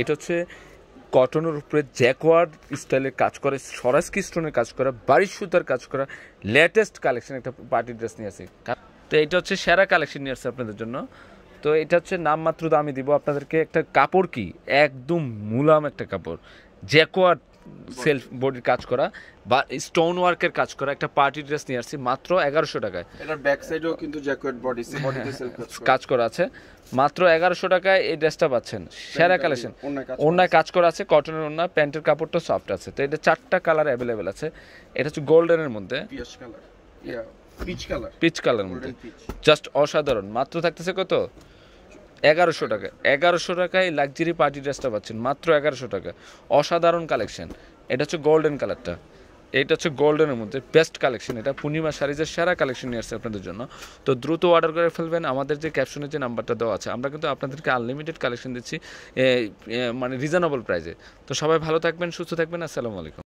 এটা হচ্ছে কটনের উপরে জ্যাকওয়ার্ড স্টাইলের কাজ করে সরাসকি স্টোনের কাজ করা বাড়ির সুতার কাজ করা লেটেস্ট কালেকশন একটা পার্টি ড্রেস নিয়ে আসি তো এটা হচ্ছে সেরা কালেকশন নিয়ে আসছে আপনাদের জন্য তো এটা হচ্ছে নামমাত্র দামি দিব আপনাদেরকে একটা কাপড় কি একদম মুলাম একটা কাপড় জ্যাকওয়ার্ড সেলফ বডির কাজ করা বা স্টোন ওয়ার্কের কাজ করা একটা পার্টি ড্রেস নিয়ে আসছি মাত্র এগারোশো টাকায় এটার ব্যাক সাইডেও কিন্তু জ্যাকেট বডি কাজ করা আছে মাত্র এগারোশো টাকায় এই ড্রেসটা পাচ্ছেন সেরা কালেকশন অন্যায় কাজ করা আছে কটনের অন্যায় প্যান্টের কাপড়টা সফট আছে তো এটা চারটা কালার অ্যাভেলেবেল আছে এটা হচ্ছে গোল্ডেনের মধ্যে পিচ কালার পিচ কালার মধ্যে জাস্ট অসাধারণ মাত্র থাকতেছে কত এগারোশো টাকা এগারোশো টাকায় লাক্সারি পার্টি ড্রেসটা পাচ্ছেন মাত্র এগারোশো টাকা অসাধারণ কালেকশন এটা হচ্ছে গোল্ডেন কালারটা এটা হচ্ছে গোল্ডেনের মধ্যে বেস্ট কালেকশন এটা পূর্ণিমা সারিজের সেরা কালেকশন নিয়ে আসছে আপনাদের জন্য তো দ্রুত অর্ডার করে ফেলবেন আমাদের যে ক্যাপশনের যে নাম্বারটা দেওয়া আছে আমরা কিন্তু আপনাদেরকে আনলিমিটেড কালেকশন দিচ্ছি মানে রিজনেবল প্রাইসে তো সবাই ভালো থাকবেন সুস্থ থাকবেন আসসালামু আলাইকুম